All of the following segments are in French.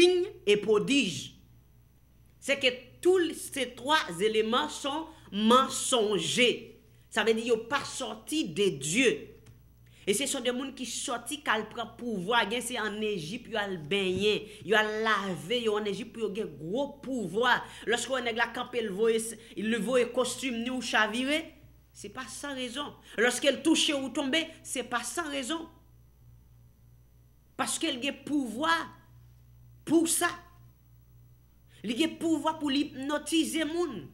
Ligne e podij. Se ke tout se trois eleman son mensonje. Sa vende yo pa sorti de dieu. E se son de moun ki sorti kal pra pouvoi. Gen se an Egypt yo al benye. Yo al lave. Yo an Egypt yo gen gro pouvoi. Lorske yo neg la kap el voe kostum ni ou chavire. Se pa san rezon. Lorske el touche ou tombe. Se pa san rezon. Paske el gen pouvoi. Pour ça, il y a pouvoir pour l'hypnotiser les gens.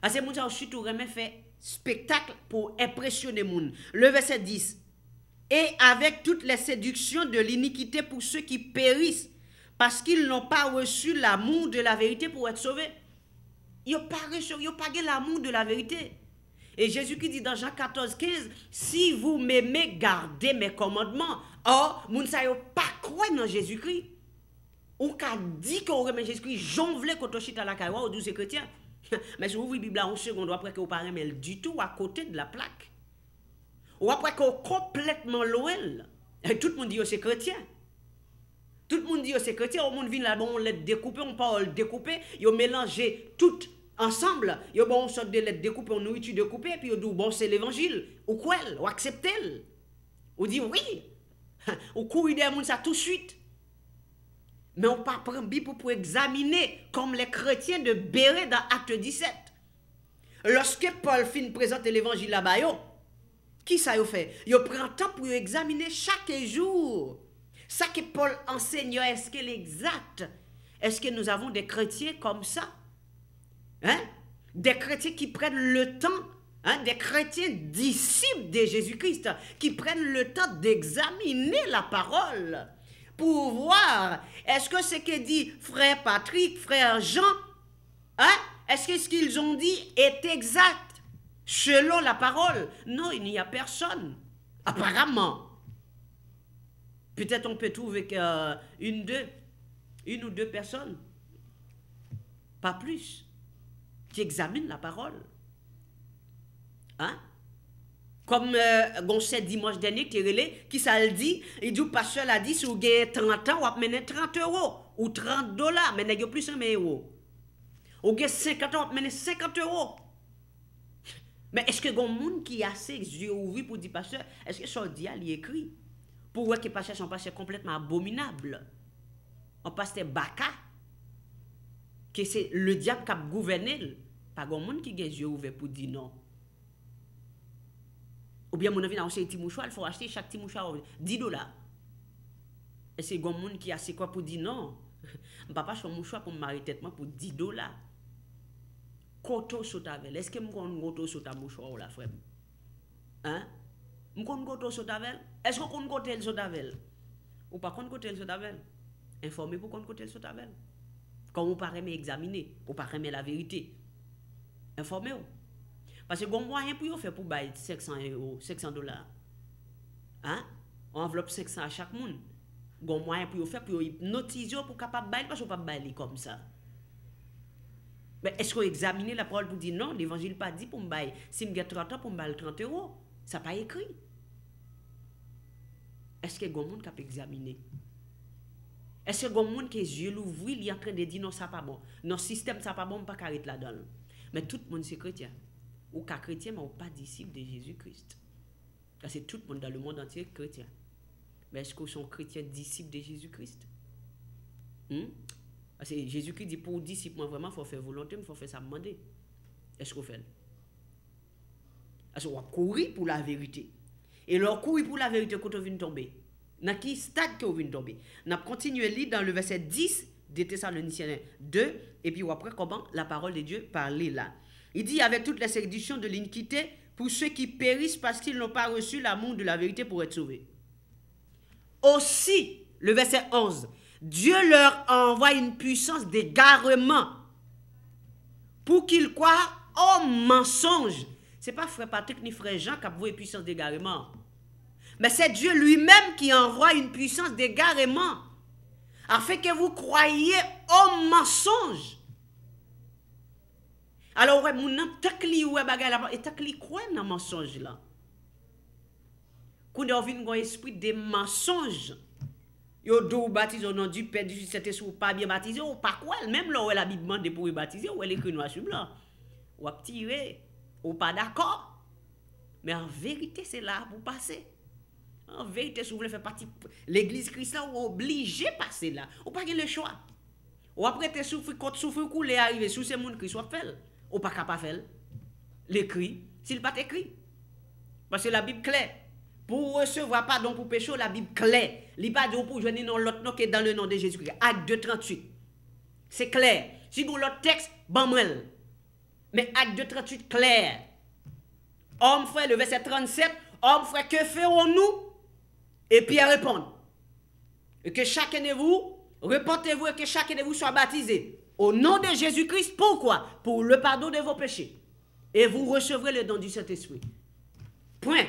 Parce que les gens remet fait spectacle pour impressionner les gens. Le verset 10. Et avec toutes les séductions de l'iniquité pour ceux qui périssent, parce qu'ils n'ont pas reçu l'amour de la vérité pour être sauvés. Ils n'ont pas reçu, l'amour de la vérité. Et Jésus qui dit dans Jean 14, 15, si vous m'aimez, gardez mes commandements. Or, vous ne savez pas croire dans Jésus-Christ. Ou ka di ki ou remèche eskwi, jom vle koto chita la kaywa, ou dou se kretien. Mèche ou vwi bibla ou seconde, ou apreke ou paremel du tout, ou akote de la plak. Ou apreke ou kompletman l'oèl. Et tout moun di oh, oh, bon, yo se kretien. Tout moun di yo se kretien, ou moun vin la bon let dekoupe, ou paol dekoupe, yo mélange tout ensemble. Yo bon sot de let dekoupe, ou nou itu dekoupe, pi yo dou bon se l'évangile. Ou kouèl, ou akseptèl. Ou di wii. Ou kou ide moun sa tout swiit. Mais on pas prendre Bible pour, examiner comme les chrétiens de Béret dans Acte 17. Lorsque Paul fin présente l'évangile à bas qui ça y fait Il prend temps pour examiner chaque jour. Ça que Paul enseigne, est-ce est exact Est-ce que nous avons des chrétiens comme ça Hein Des chrétiens qui prennent le temps, hein? des chrétiens disciples de Jésus-Christ qui prennent le temps d'examiner la parole. Pour voir, Est-ce que ce que dit frère Patrick, frère Jean hein? Est-ce que ce qu'ils ont dit est exact selon la parole Non, il n'y a personne, apparemment. Peut-être on peut trouver qu'une, euh, deux, une ou deux personnes, pas plus, qui examinent la parole. Hein? Kom euh, gon se dimanche dene ki tirele, ki sa l di, e di ou pase la dis ou ge 30 an ou ap mene 30 euro ou 30 dola, mene yo plus an mene euro. Ou ge 50 an ou ap mene 50 euro. Men eske gon moun ki yasek zye ouvi pou di pase, eske son dial yekri pou wè ki pase son pase kompletman abominable. O pase te baka, ke se le diap kap gouvenel, pa gon moun ki ge zye ouve pou di non. Ou bien, mon avis, dans un mouchoir, il faut acheter chaque petit mouchoir 10 dollars. Et c'est un monde qui a assez quoi pour dire non. Papa, je suis un mouchoir pour me marier tête pour 10 dollars. Koto sota avec. Est-ce que je connais koto sota mouchoir ou la frère? Hein? Je connais koto sota avec. Est-ce que je connais koto sota avec? Ou pas un koto sota avec? Informez pour qu'on koto sota avec. Quand on paraît examiner, on paraît la vérité. Informez-vous. Pase goun mwen yon pou yo fè pou bayit 500 euro, 500 dolar. Ha? On enveloppe 500 a chak moun. Goun mwen yon pou yo fè pou yo hipnotize yo pou kapap bayit, kwa chou pap bayit li kom sa. Be, esko examine la pral pou di, non, l'Evangile pa di pou mbayit. Si mge 30 an pou mbayit 30 euro, sa pa ekri. Eske goun moun kap examine? Eske goun moun ke zye louvri li antren de di, non, sa pa bon. Non, sistem sa pa bon, mpa karet la don. Me tout moun se kret ya. Ou qu'à chrétien, mais pas disciple de Jésus-Christ. C'est tout le monde dans le monde entier chrétien. Mais est-ce qu'on sont chrétiens disciples de Jésus-Christ hmm? Parce C'est Jésus-Christ dit pour disciple, vraiment, il faut faire volonté, il faut faire ça demander. Est-ce qu'on fait Parce qu'on courir pour la vérité. Et leur courir pour la vérité quand on vient tomber. Dans quel stade qu'on vient tomber On a continué lire dans le verset 10 le Thessaloniciens 2, et puis après comment la parole de Dieu parlait là. Il dit avec toutes les séductions de l'iniquité pour ceux qui périssent parce qu'ils n'ont pas reçu l'amour de la vérité pour être sauvés. Aussi, le verset 11, Dieu leur envoie une puissance d'égarement pour qu'ils croient au mensonge. Ce n'est pas frère Patrick ni frère Jean qui a une puissance d'égarement. Mais c'est Dieu lui-même qui envoie une puissance d'égarement afin que vous croyiez au mensonge. alo wè moun nan tak li wè bagay la pan, e tak li kwen nan mensonj la, kou de ou vin gwen espri de mensonj, yo dou batiz ou nan di pe di si te sou pa bi batize ou pa kwen, mèm lò wè la bi bman de pou bi batize ou wè li kwen ou asum lan, wè pti wè, ou pa dako, mè an verite se la pou pase, an verite sou wè fè pati l'eglise kris la ou wè oblige pase la, ou pa gen le chwa, ou apre te soufri kote soufri kou le arive sou se moun kris wè fel, ou pas capable l'écrit, s'il pas écrit. Parce que la Bible claire. Pour recevoir pardon pour péché, la Bible claire. Il pas dit oh, pour venir non l'autre nom qui dans le nom de Jésus-Christ. Acte 2, 38. C'est clair. Si vous l'autre texte, ban Mais acte 2, 38, clair. Homme frère, le verset 37, homme frère, que ferons-nous? Et Pierre répond. Et que chacun de vous, repentez-vous et que chacun de vous soit baptisé au nom de Jésus-Christ, pourquoi Pour le pardon de vos péchés. Et vous recevrez le don du Saint-Esprit. Point.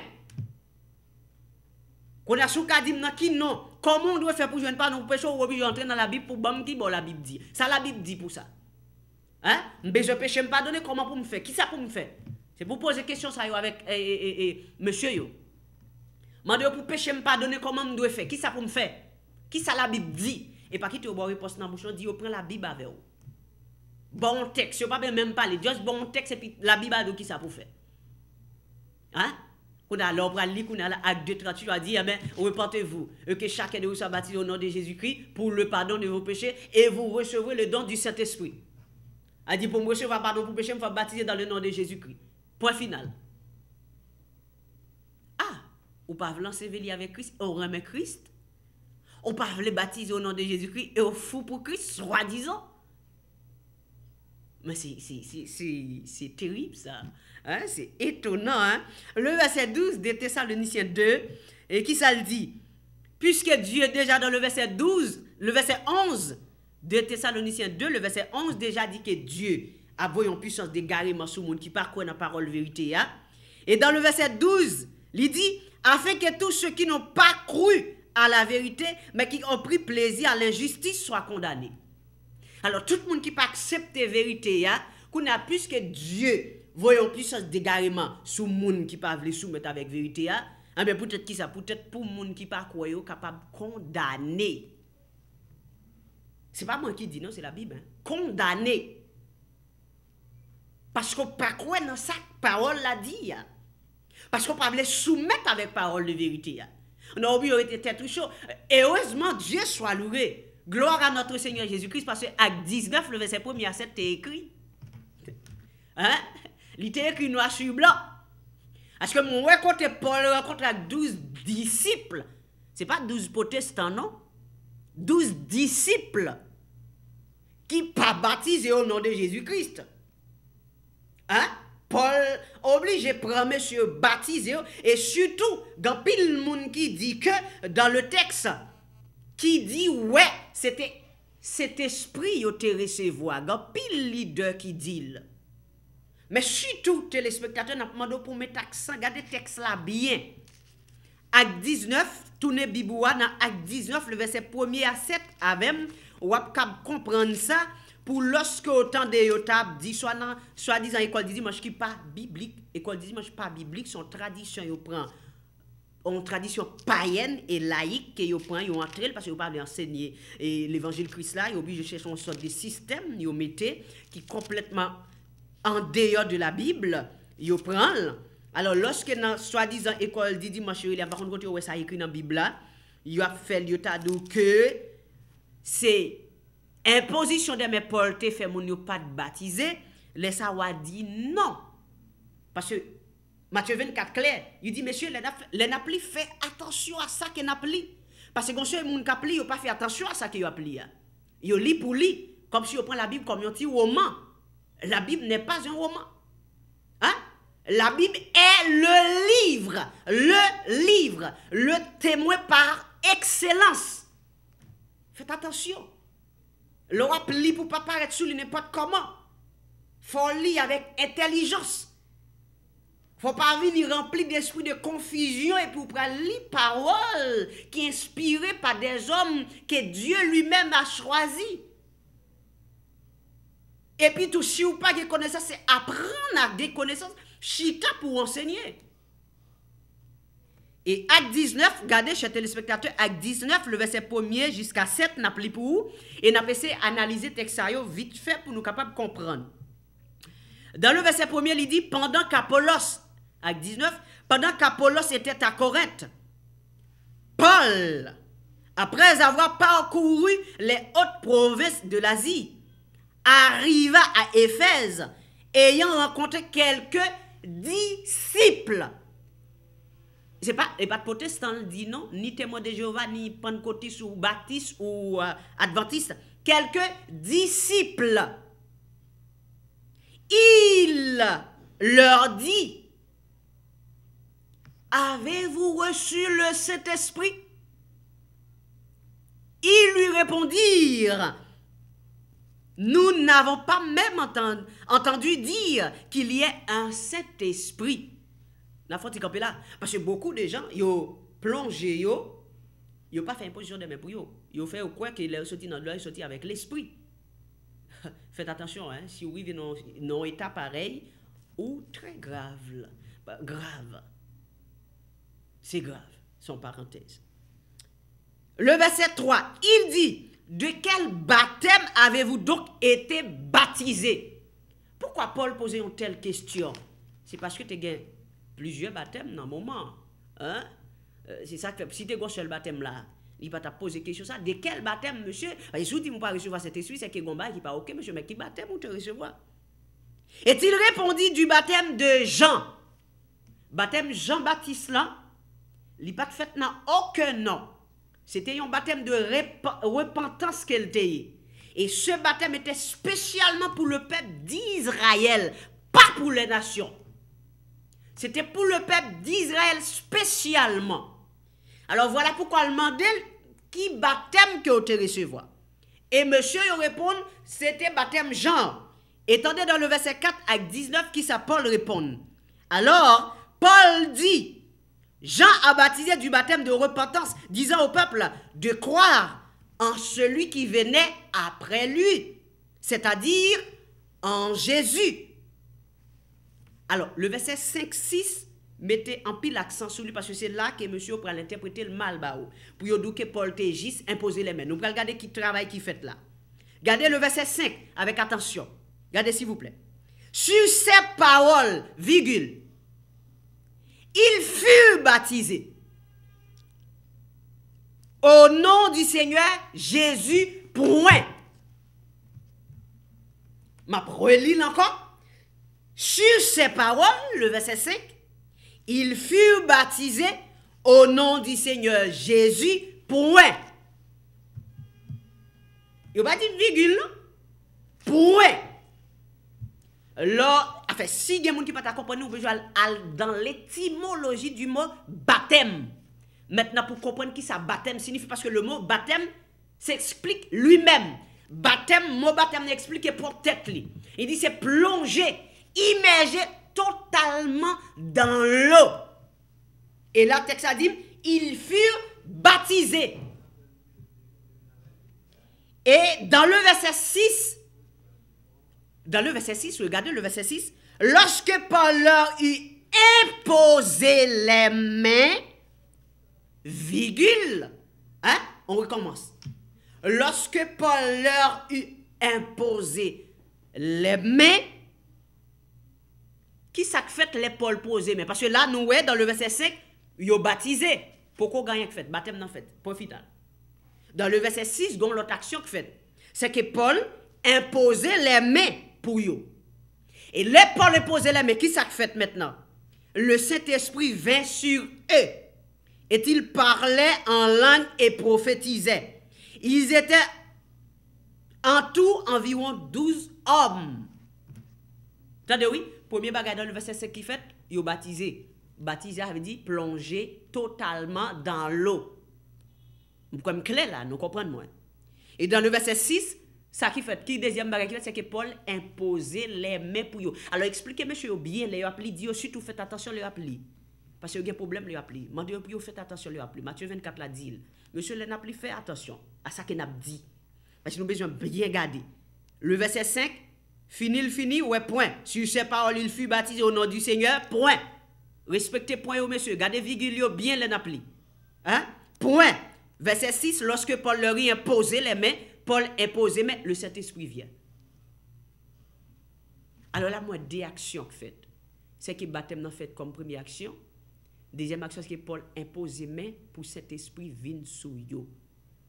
Qu'on a na dit qui non. Comment on doit faire pour ne pas nous péché ou obligé entrer dans la Bible pour bam qui bon la Bible dit. Ça la Bible dit pour ça. Hein? Mais je péché me pardonner comment pour me faire Qui ça pour me faire C'est pour poser question ça avec eh, eh, eh, monsieur yo. Mande pour péché me pardonner comment me doit faire Qui ça pour me faire Qui ça la Bible dit Et pas qui te bon réponse dans bouchon dit prend la Bible avec vous bon texte, je pa pas même parler. Juste bon texte puis la Bible qui ça pour Hein? hein? On a à lire, on a l'acte de 38, on a dit, eh ben, repentez-vous, que chacun de vous soit baptisé au nom de Jésus-Christ pour le pardon de vos péchés et vous recevrez le don du Saint-Esprit. A dit, pour me recevoir pardon pour péché, il faut baptiser dans le nom de Jésus-Christ. Point final. Ah, ou pas l'ensevelir avec Christ, on remet Christ. On pas le baptiser au nom de Jésus-Christ et on fou pour Christ, soi-disant. Mais c'est terrible ça. Hein, c'est étonnant. Hein. Le verset 12 de Thessaloniciens 2, et qui ça le dit Puisque Dieu déjà dans le verset 12, le verset 11 de Thessaloniciens 2, le verset 11 déjà dit que Dieu a voyé en puissance d'égarement sous le monde qui parcourt dans la parole vérité. Hein. Et dans le verset 12, il dit, afin que tous ceux qui n'ont pas cru à la vérité, mais qui ont pris plaisir à l'injustice, soient condamnés. Alors, tout le monde qui pas accepter la vérité, qu'on a plus que Dieu, voyons puissance d'égarement sur le monde qui pas voulu soumettre avec vérité, eh peut-être qui ça, peut-être pour le monde qui pas croit, capable de condamner. Ce n'est pas moi qui dis, non, c'est la Bible. Hein. Condamner. Parce qu'on pas croire dans sa parole la dit. Parce qu'on pas soumettre avec parole de vérité. On a oublié, de tête Et heureusement, Dieu soit loué. Gloire à notre Seigneur Jésus-Christ, parce que acte 19, le verset 1 à 7, écrit. Hein? Il était écrit noir sur blanc. Parce que mon rencontre Paul rencontre avec 12 disciples. Ce n'est pas 12 protestants, non? 12 disciples qui pas baptisés au nom de Jésus-Christ. Hein? Paul oblige prendre monsieur baptiser et surtout dans pile monde qui dit que dans le texte Ki di, wè, sete, sete spri yo tere se vwa. Gan pil lider ki dil. Mè chitou telespektatè nan pman do pou mèt aksan, gade teks la byen. Ak 19, toune bibouwa nan ak 19, le veseb 1e a 7, avèm, wap kab komprende sa, pou loske o tan de yo tab di, swa nan, swa dizan ekol dizi, manj ki pa biblik, ekol dizi manj pa biblik, son tradisyon yo pran. tradition païenne et laïque que yo prend, yo entré parce que yo pas enseigner et l'évangile Christ là, yo obligé chercher son sorte de système yo mettez qui complètement en dehors de la Bible, yo prend. Alors lorsque dans soi-disant école dit dimanche il y a par contre ouais ça écrit dans Bible là, yo a fait yo t'a que c'est imposition de mes fait mon yo pas baptiser, les ça dit non. Parce que Matthieu 24 clair, il dit monsieur les napli fait attention à ça que napli parce que quand vous moun kapli pas fait attention à ça qu'ils a appli. Hein. il lit pour lire, comme si on prend la Bible comme un petit roman. La Bible n'est pas un roman. Hein? La Bible est le livre, le livre, le témoin par excellence. Faites attention. L'Europe lit pour ne pas paraître sous n'importe comment. Faut lire avec intelligence faut pas venir rempli d'esprit de confusion et pour prendre les paroles qui inspirées par des hommes que Dieu lui-même a choisi. Et puis tout si ou pas des connaissances, c'est apprendre à des connaissances, chita pour enseigner. Et acte 19, regardez, chers téléspectateurs, acte 19, le verset 1 jusqu'à 7, n'a pris pour vous. Et n'a analyser analyser texte vite fait pour nous capables de comprendre. Dans le verset 1 il dit Pendant qu'Apollos Acte 19, pendant qu'Apollos était à Corinthe, Paul, après avoir parcouru les hautes provinces de l'Asie, arriva à Éphèse, ayant rencontré quelques disciples. C'est pas les pas protestants hein, dit non, ni témoin de Jéhovah, ni pentecôtistes ou Baptiste, ou euh, Adventiste. adventistes, quelques disciples. Il leur dit Avez-vous reçu le Saint-Esprit Ils lui répondirent, Nous n'avons pas même entendu, dire qu'il y ait un Saint-Esprit. La faute est là. Parce que beaucoup de gens, ils ont plongé, ils n'ont pas fait une position de main pour eux. Ils ont fait quoi qu'ils est sortis dans l'œil, avec l'Esprit. Faites attention, hein, si vous vivez un état pareil, ou très grave, bah, grave. C'est grave, son parenthèse. Le verset 3, il dit, de quel baptême avez-vous donc été baptisé Pourquoi Paul posait une telle question C'est parce que tu as plusieurs baptêmes dans le moment. Hein? Euh, c'est ça que si tu as un seul baptême là, il va te poser question ça. De quel baptême, monsieur Et dit je ne pas recevoir cet esprit, c'est que Gomba qui pas OK, monsieur, mais qui baptême recevoir Et il répondit du baptême de Jean. Baptême Jean-Baptiste là, li n'a aucun nom. C'était un baptême de repentance qu'elle était et ce baptême était spécialement pour le peuple d'Israël, pas pour les nations. C'était pour le peuple d'Israël spécialement. Alors voilà pourquoi le demandait qui baptême que te recevoir. Et monsieur il répond, c'était baptême Jean. Étendez dans le verset 4 à 19 qui ça Paul répond. Alors Paul dit Jean a baptisé du baptême de repentance, disant au peuple de croire en celui qui venait après lui, c'est-à-dire en Jésus. Alors, le verset 5-6 mettez en pile l'accent sur lui parce que c'est là que monsieur pourra l'interpréter le mal baou. Oh. pour que Paul Tégis imposer les mains. Nous allons regarder qui travaille qui fait là. Regardez le verset 5 avec attention. Regardez s'il vous plaît. Sur ces paroles, virgule, il fut baptisé Au nom du Seigneur Jésus, point. Ma relis encore. Sur ces paroles, le verset 5, Il fut baptisé au nom du Seigneur Jésus, point. Il n'y a pas de virgule, non? Point. Là, si qui comprendre, dans l'étymologie du mot baptême. Maintenant, pour comprendre qui ça baptême signifie, parce que le mot baptême s'explique lui-même. Baptême, mot baptême expliqué pour tête. Il dit c'est plonger, immerger totalement dans l'eau. Et là, texte a dit, ils furent baptisés. Et dans le verset 6, dans le verset 6, regardez le verset 6, lorsque Paul leur eut imposé les mains, virgule, hein? on recommence. Lorsque Paul leur eut imposé les mains, qui ça fait les Paul poser mais Parce que là, nous, dans le verset 5, ils ont baptisé. Pourquoi gagner fait Baptême non fait. Dans le verset 6, l'autre action qui fait. C'est que Paul imposait les mains pour eux. Et les Paul les là, mais qui ça fait maintenant? Le Saint-Esprit vint sur eux. Et ils parlaient en langue et prophétisaient. Ils étaient en tout environ 12 hommes. Attendez, oui, premier bagage dans le verset 5 qui fait, ils ont baptisé. Baptisé, avait dit plonger totalement dans l'eau. Vous comprenez là, nous comprenons moins. Et dans le verset 6, ça qui fait, qui deuxième bagage fait, c'est que Paul imposait les mains pour eux. Alors expliquez monsieur bien, les appli, dit surtout faites attention les appli. Parce qu'il y a un problème les appli. Mandez pour vous faites attention les appli. Matthieu 24 l'a dit. Monsieur les appli faites attention à ça qu'il a dit. Parce que nous besoin bien garder. Le verset 5, fini le fini, ouais point. Sur ces paroles, il fut baptisé au nom du Seigneur, point. Respectez point monsieur, gardez vigilio bien les appli. Hein? Point. Verset 6, lorsque Paul leur y imposait les mains, Paul impose mais le Saint-Esprit vient. Alors là, moi, des actions faites. C'est que baptême en fait comme première action. Deuxième action, c'est que Paul impose main pour cet esprit vienne sur vous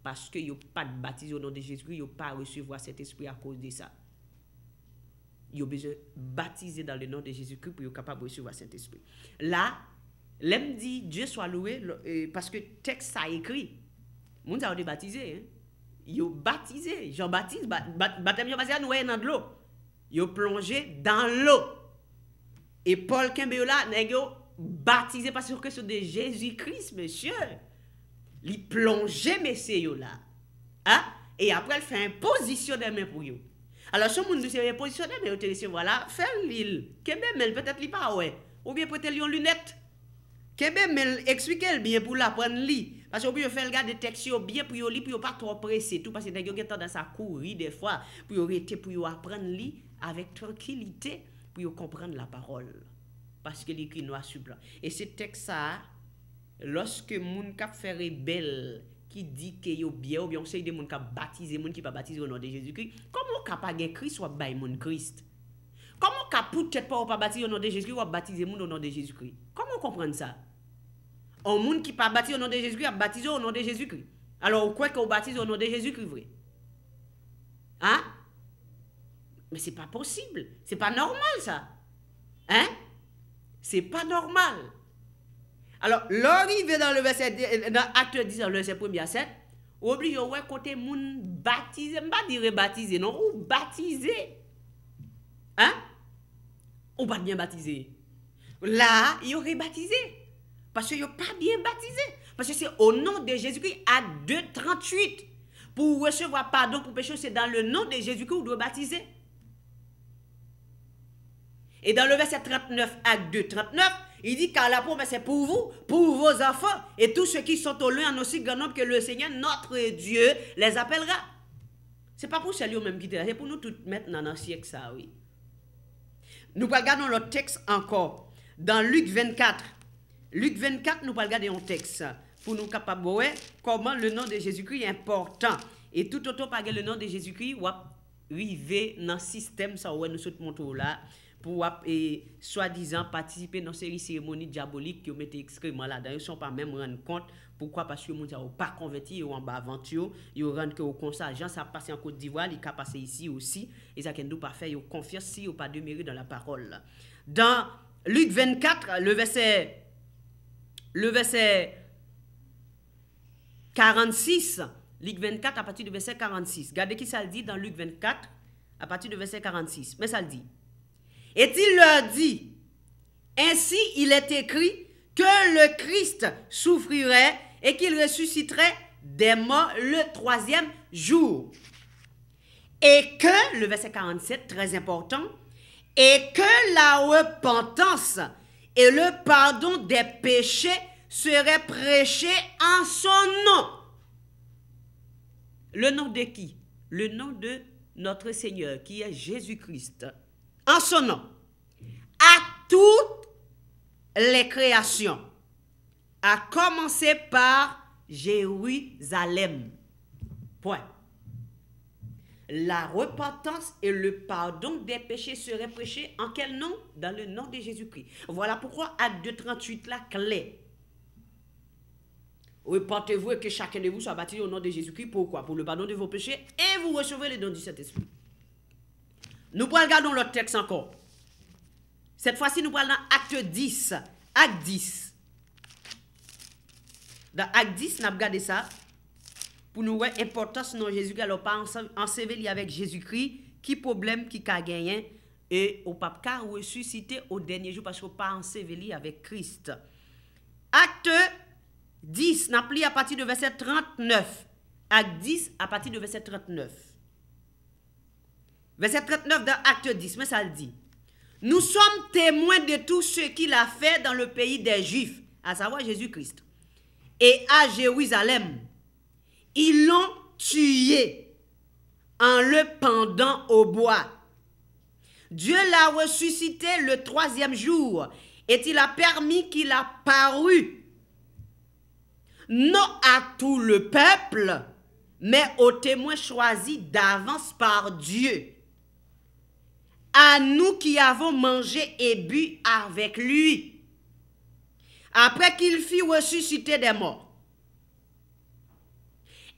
Parce que yo pas de baptisé au nom de Jésus, christ yo pas recevoir cet esprit à cause de ça. Yo besoin baptiser dans le nom de Jésus-Christ pour yo capable de recevoir cet esprit. Là, l'homme dit Dieu soit loué parce que texte ça écrit. Moun ça baptisé hein? ils ont baptisé. Jean-Baptiste, baptême Jean-Baptiste, nous dans l'eau. Ils ont plongé dans l'eau. Et Paul Kembeola, ils baptisé parce que c'est de Jésus-Christ, monsieur. Ils plongeaient, messieurs, là. Hein? Et après, il fait un positionnement pour vous. Alors, si on nous dit mais vous main, voilà, faire l'île. Kembe, peut-être, il pas, ouais. Ou bien, peut-être, lui lunette. lunettes. Kembe, expliquez bien pour l'apprendre, lui. Pas yo pou yo fe lga deteksi yo biye pou yo li pou yo pa tro prese tout. Pas yo tenk yo gen ta dan sa kouri defwa pou yo rete pou yo apren li avek trankilite pou yo komprende la parol. Paske li ki nou asupla. E se tek sa, loske moun ka fe rebel ki di ke yo biye ou biyon se y de moun ka batize moun ki pa batize yon an de Jezoukri, komon ka pa gen kris wap bay moun krist? Komon ka pou tete pa wap batize yon an de Jezoukri wap batize moun yon an de Jezoukri? Komon komprende sa? Un monde qui pas baptisé au nom de Jésus-Christ a baptisé au nom de Jésus-Christ. Alors, on croit qu'on baptise au nom de Jésus-Christ, vrai? Hein? Mais c'est pas possible. C'est pas normal, ça. Hein? C'est pas normal. Alors, l'arrivée dans le verset, euh, dans Acte 10, le verset 1 à 7, oblige ouais côté ne baptisé, pas dire baptisé, non, ou baptisé. Hein? Ou pas bien baptisé. Là, il aurait baptisé. Parce qu'ils n'ont pas bien baptisé. Parce que c'est au nom de Jésus-Christ à 2,38. Pour recevoir pardon pour péché, c'est dans le nom de Jésus-Christ que vous doit baptiser. Et dans le verset 39, acte 2, 39, il dit car la promesse c'est pour vous, pour vos enfants et tous ceux qui sont au loin en aussi grand nombre que le Seigneur, notre Dieu, les appellera. Ce n'est pas pour celui même qui c'est pour nous tous maintenant dans le siècle ça, oui. Nous regardons le texte encore dans Luc 24, Luke 24 nou pal gade yon teks pou nou kapabowe koman le nan de Jezikri yon portan et toutotou pal gade le nan de Jezikri wap rive nan sistem sa wè nou sot montou la pou wap e swadizan patisipe nan seri siremoni diabolik yon mette ekskriman la dan yon son pa mèm ren kont poukwa pas yon moun sa wap pa konveti yon wan ba avant yo yon ren ke wakonsa jan sa pase yon kote dival yon ka pase yon si yon pa demiri dan la parol dan Luke 24 le vesey le verset 46, Luc 24 à partir du verset 46. Regardez qui ça le dit dans Luc 24 à partir du verset 46. Mais ça le dit. Et il leur dit, ainsi il est écrit que le Christ souffrirait et qu'il ressusciterait des morts le troisième jour. Et que, le verset 47, très important, et que la repentance et le pardon des péchés serait prêché en son nom. Le nom de qui Le nom de notre Seigneur qui est Jésus-Christ. En son nom. À toutes les créations. À commencer par Jérusalem. Point la repentance et le pardon des péchés seraient prêchés en quel nom Dans le nom de Jésus-Christ. Voilà pourquoi acte 2.38, la clé. Repentez-vous et que chacun de vous soit baptisé au nom de Jésus-Christ. Pourquoi Pour le pardon de vos péchés et vous recevez les dons du Saint-Esprit. Nous regardons le texte encore. Cette fois-ci, nous parlons acte 10. Acte 10. Dans acte 10, nous regardons ça pour nous voir l'importance de Jésus-Christ. Alors, pas enseveli avec Jésus-Christ, qui problème qui a gagné et au pape est ressuscité au dernier jour parce qu'on pas enseveli avec Christ. Acte 10, n'appli à partir de verset 39. Acte 10 à partir de verset 39. Verset 39 dans Acte 10, mais ça le dit. Nous sommes témoins de tout ce qu'il a fait dans le pays des Juifs, à savoir Jésus-Christ, et à Jérusalem, ils l'ont tué en le pendant au bois. Dieu l'a ressuscité le troisième jour et il a permis qu'il apparût non à tout le peuple, mais aux témoins choisis d'avance par Dieu, à nous qui avons mangé et bu avec lui, après qu'il fit ressusciter des morts.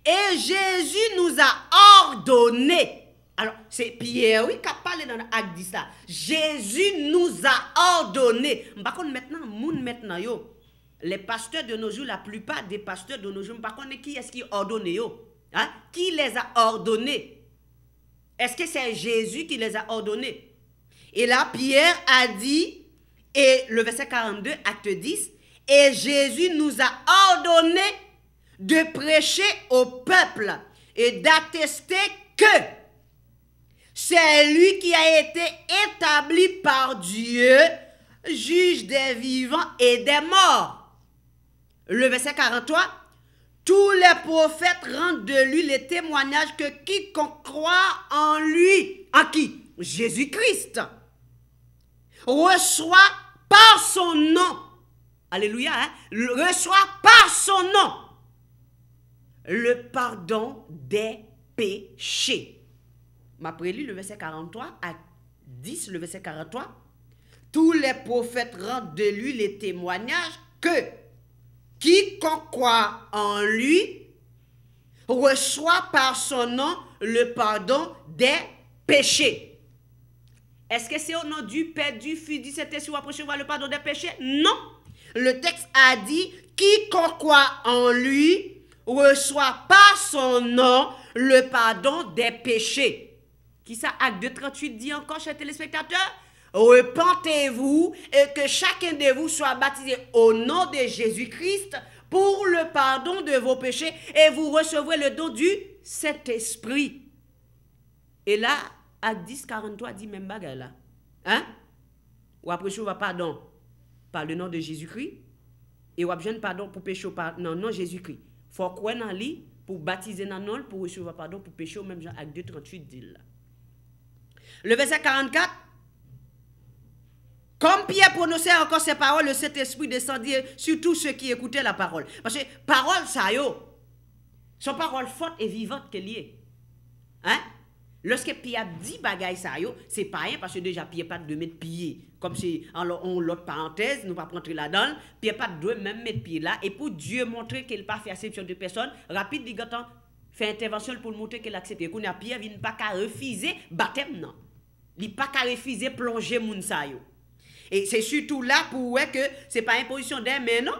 Et Jésus nous a ordonné. Alors, c'est Pierre, oui, qui a parlé dans l'acte dit ça. Jésus nous a ordonné. Par contre, maintenant, moun maintenant, les pasteurs de nos jours, la plupart des pasteurs de nos jours, par contre, qui est-ce qui a ordonné, hein? Qui les a ordonnés? Est-ce que c'est Jésus qui les a ordonnés? Et là, Pierre a dit, et le verset 42, acte 10, et Jésus nous a ordonné de prêcher au peuple et d'attester que c'est lui qui a été établi par Dieu, juge des vivants et des morts. Le verset 43, tous les prophètes rendent de lui les témoignages que quiconque croit en lui, en qui Jésus-Christ, reçoit par son nom, alléluia, hein? reçoit par son nom le pardon des péchés. Ma prélu, le verset 43 à 10, le verset 43. Tous les prophètes rendent de lui les témoignages que quiconque croit en lui reçoit par son nom le pardon des péchés. Est-ce que c'est au nom du Père, du Fils, du Saint-Esprit, le pardon des péchés? Non. Le texte a dit, quiconque croit en lui reçoit par son nom le pardon des péchés. Qui ça, acte 2.38 dit encore, chers téléspectateurs Repentez-vous et que chacun de vous soit baptisé au nom de Jésus-Christ pour le pardon de vos péchés et vous recevrez le don du Saint-Esprit. Et là, acte 10, 43 dit même bagaille Hein? Ou après, je pardon par le nom de Jésus-Christ et ou pardon pour péché par non, non Jésus-Christ faut croire dans pour baptiser dans nous, pour recevoir pardon, pour pécher au même genre avec 238 38 dit Le verset 44, comme Pierre prononçait encore ses paroles, le Saint-Esprit descendit sur tous ceux qui écoutaient la parole. Parce que parole, ça yo, son parole forte et vivante qu'elle est. Hein? Lorsque Pierre dit bagaille ça yo, c'est pas rien parce que déjà Pierre pas de mettre pied. Comme si, alors, on l'autre parenthèse, nous ne pas rentrer là-dedans, puis pas de même mettre pied là. Et pour Dieu montrer qu'il n'a pas fait acception de personne, rapide, dit fait intervention pour montrer qu'il accepte. accepté. Qu'on a Pierre, il n'a pas qu'à refuser baptême, non. Il n'a pas qu'à refuser plonger moun Et c'est surtout là pour ouais que c'est pas une position d'un mais non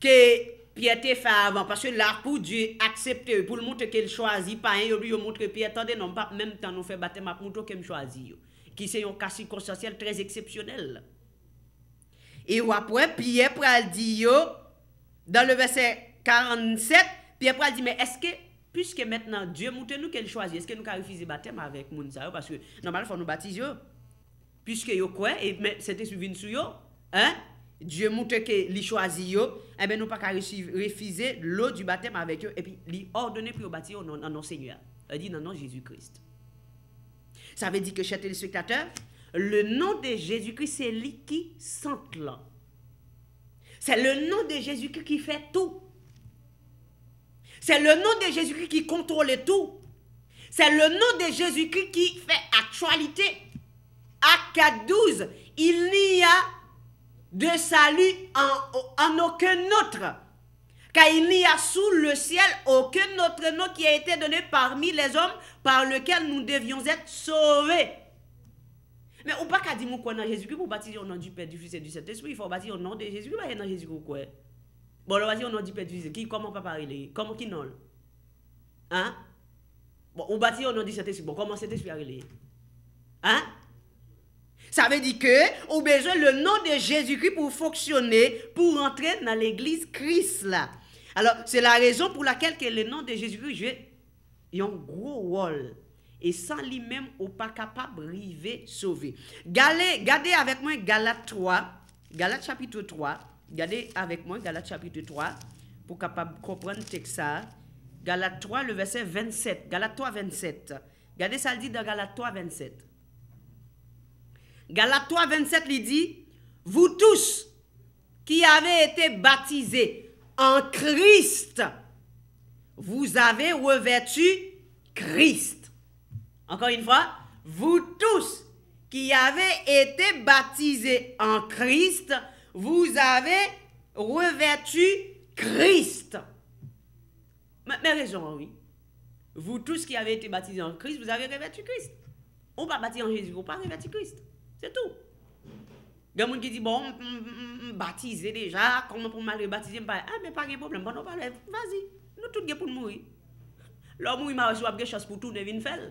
que Pierre fait avant parce que là pour Dieu accepter pour montrer qu'il choisit pas il lui montre Pierre attendez non pas même temps nous fait baptême pour montrer qu'il choisit qui c'est un cas circonstanciel très exceptionnel. Et après, Pierre pral dit, dans le verset 47, Pierre pral dit, mais est-ce que, puisque maintenant Dieu montre nous qu'elle choisit, est-ce que nous avons refusé baptême avec Mounsa? Parce que normalement, il faut nous baptiser. Puisque yo quoi, et c'était suivi de yo, hein? Dieu montre que li choisi yo, eh ben nous pas qu'à refuser l'eau du baptême avec eux et puis li ordonner pour baptiser au nom, Seigneur. Il dit non non Jésus-Christ. Ça veut dire que, chers téléspectateurs, le nom de Jésus-Christ, c'est lui qui sent C'est le nom de Jésus-Christ qui fait tout. C'est le nom de Jésus-Christ qui contrôle tout. C'est le nom de Jésus-Christ qui fait actualité. Acte 12, il n'y a de salut en aucun autre car il n'y a sous le ciel aucun autre nom qui a été donné parmi les hommes par lequel nous devions être sauvés. Mais peut pas qu'à dire qu'on a Jésus-Christ pour bâtir au nom du Père, du Fils et du Saint-Esprit, il faut bâtir au nom de Jésus-Christ, pas dans Jésus-Christ quoi. Bon, on va dire au nom du Père, du Fils qui comment pas parler, comment qui non Hein Bon, on bâtit au nom du Saint-Esprit. Bon, comment Saint-Esprit a Hein ça veut dire que on besoin le nom de Jésus-Christ pour fonctionner, pour entrer dans l'église Christ là. Alors, c'est la raison pour laquelle le nom de Jésus-Christ a un gros rôle. Et sans lui-même, on pas capable de sauver. Gardez avec moi Galate 3, Galate chapitre 3. Gardez avec moi Galate chapitre 3 pour capable comprendre que ça. Galate 3, le verset 27. Galate 3, 27. Gardez ça, le dit dans Galate 3, 27. Galate 3, 27, il dit, vous tous qui avez été baptisés en Christ. Vous avez revêtu Christ. Encore une fois, vous tous qui avez été baptisés en Christ, vous avez revêtu Christ. Mais, les raison, oui. Vous tous qui avez été baptisés en Christ, vous avez revêtu Christ. On pas baptisé en Jésus, on pas revêtu Christ. C'est tout. Gen moun ki di, bon, batize deja, kon moun pou mal rebatize mpa e, a, me pa ge problem, bon, an pa rev, vazi, nou tout ge pou moui. Lò moui ma wè sou ap ge chas pou tou ne vin fel.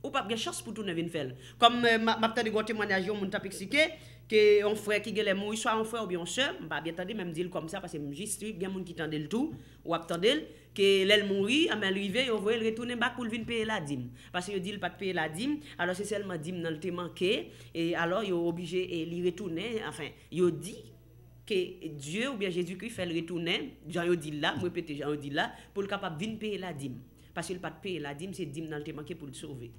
Ou pa ap ge chas pou tou ne vin fel. Kom mapte di Gwote Mwane Ajiyon moun tapik si ke, que on frère qui les mourir soit on frère ou bien on bah, bien entendu, même dire comme ça parce que suis bien monde qui tendait le tout ou attendait que l'elle mourir à et on voit retourner back pour venir payer la dîme parce que dit pas de payer la dîme alors c'est seulement dîme dans le te et alors il obligé et il retourner enfin il dit que Dieu ou bien Jésus-Christ fait le retourner Jean dit là répéter Jean dit là pour le capable venir payer la dîme parce qu'il pas de payer la dîme c'est dîme dans le te pour le sauver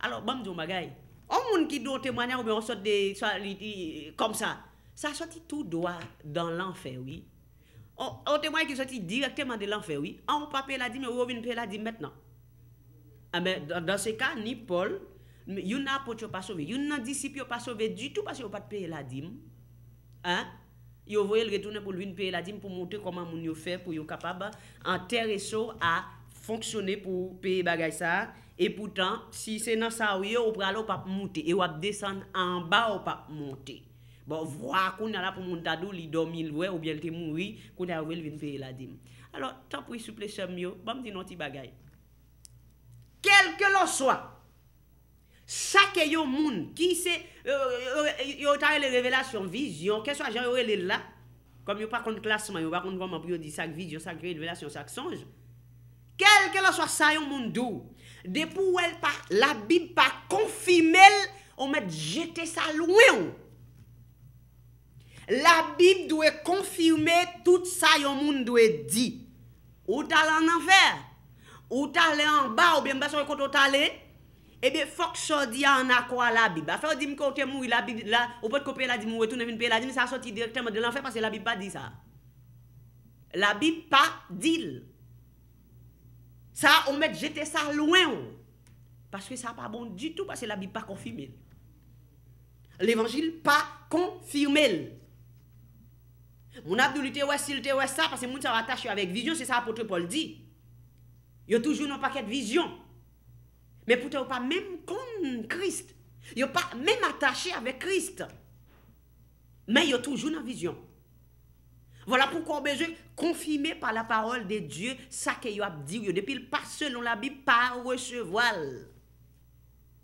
alors bon magaille Ou moun ki do o temwanyan ou mwen o sot de kom sa, sa soti tou doa dan l'anfer, oui. Ou temwanyan ki soti direktèman de l'anfer, oui. Ou pa peladim, ou ou vin peladim mètnan. A ah mè, dan se ka, ni pol, yon apot yo pa sove. Yon nan disip yo pa sove du tout pas yo pat peladim. Hein? Yo voyel retounen pou vin peladim pou mwote koman moun yo fè pou yo kapab an tereso a fonksyone pou pe bagay sa. E poutan, si se nan sa ou yo, ou pralo, ou pap mouti. E wap desen an ba, ou pap mouti. Bon, vwa, kou nan la pou moun tadou, li domil wè, ou bèl te mou wè, kou nan wè lvin pe eladim. Alors, ta pwisouple semyo, bam bon, di nou ti bagay. Kelke lo swa, sakè yo moun, ki se, euh, euh, euh, yo ta e le revelasyon vizyon, keswa jan yo e le la, kom yo pakon klasman, yo bakon voman pou yo di sak vizyon, sak revelasyon, sak sonjou. Kelke la swa sa yon moun dou, de pou wèl pa la bib pa konfirmel, ou mèt jete sa louen. La bib dwe konfirmel, tout sa yon moun dwe di. Ou talè an anfer, ou talè an ba, ou bè mbè so yon koto talè, e bè fok so di an akwa la bib. Afè ou di mkote mou, ou pot kope la di mou, ou mwè toune mwen pe la di, mwen sa soti direktè mwen de l'anfer, pasè la bib pa di sa. La bib pa dil. Ça, on met jeter ça loin. Parce que ça pas bon du tout, parce que la Bible pas confirmée. L'évangile pas confirmé. Mon abdulité, ouais, s'il te ouais, ça, parce que mon ça attaché avec vision, c'est ça l'apôtre Paul dit. Il y a toujours un paquet de vision. Mais pourtant, pas même comme Christ. Il pas même attaché avec Christ. Mais il y a toujours une vision. Voilà pourquoi on besoin confirmer par la parole de Dieu ça que vous a dit depuis le pas dans la Bible par recevoir.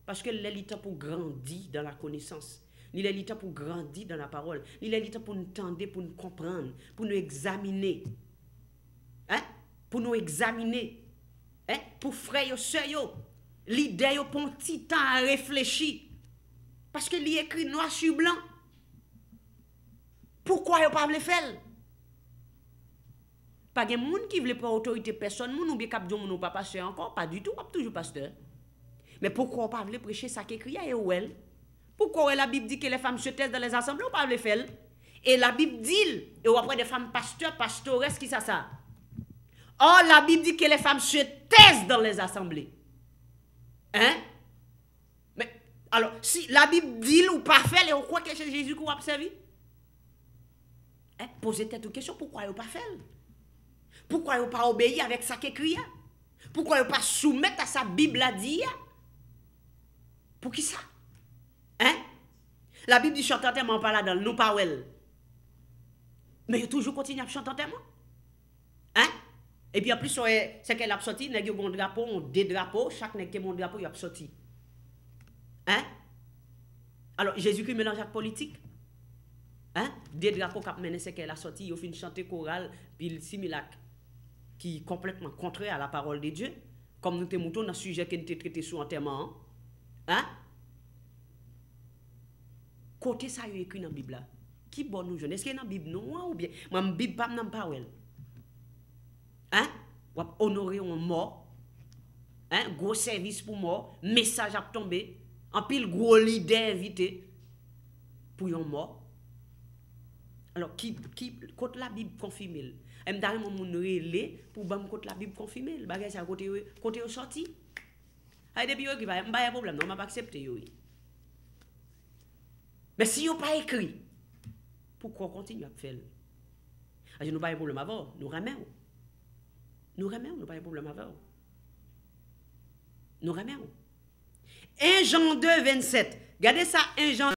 Parce que l'élite pour grandir dans la connaissance. L'élite est pour grandir dans la parole. Il est pour nous tendre, pour nous comprendre, pour nous examiner. Hein? Pour nous examiner. Hein? Pour frère. ce yo. L'idée pour un petit temps à réfléchir. Parce que écrit noir sur blanc. Pourquoi il pas le faire? Pas de monde qui veut pas autorité personne, moun ou bien pas passer encore, pas du tout, pas toujours pasteur. Mais pourquoi pas veut prêcher ça qui écrit écrit? elle? Pourquoi la Bible dit que les femmes se taisent dans les assemblées ou pas veut faire? Et la Bible dit, et ou après des femmes pasteurs, pastoresses, qui ça ça? Oh, la Bible dit que les femmes se taisent dans les assemblées. Hein? Mais, alors, si la Bible dit ou pas fait, et on croit que c'est Jésus qui a servi? Hein? Posez-vous cette question, pourquoi elle pas faire? Poukwa yo pa obeye avèk sa kekri ya? Poukwa yo pa soumèt a sa Bib la di ya? Pou ki sa? Hein? La Bib di chantantèman pa la dan nou pa ouèl. Mè yo toujou kontin ap chantantèman? Hein? E pi ap plus seke la ap soti, neg yo bon drapo ou bon de drapo, chak neg ke bon drapo yo ap soti. Hein? Alò, Jésus ki mèlanja ak politik. Hein? De drapo kap mènen seke la soti, yo fin chante koral, pi similak. qui est complètement contraire à la parole de Dieu, comme nous t'aimons dans le sujet qui était traité sur enterrement. Hein? Côté ça, il écrit dans la Bible. Qui bon nous jeune? Est-ce qu'il y a dans Bible non ou bien? Moi, Bible, pas dans la Hein? Ou honorer un mort. Hein? Gros service pour mort. Message à tomber. En pile, gros leader invité pour un mort. Alors, qui, qui, quand la Bible confirme, m ta mon moun relé pour bam kote la bible confirmée le bagage à côté côté au sorti ay depuis yo qui pas de problème non m'a pas accepté yo mais ben, si yo pas écrit pourquoi continue à faire je nous pas problème voir. nous ramène nous nou nous pas problème voir. nous ramène 1 Jean 2 27 regardez ça 1 Jean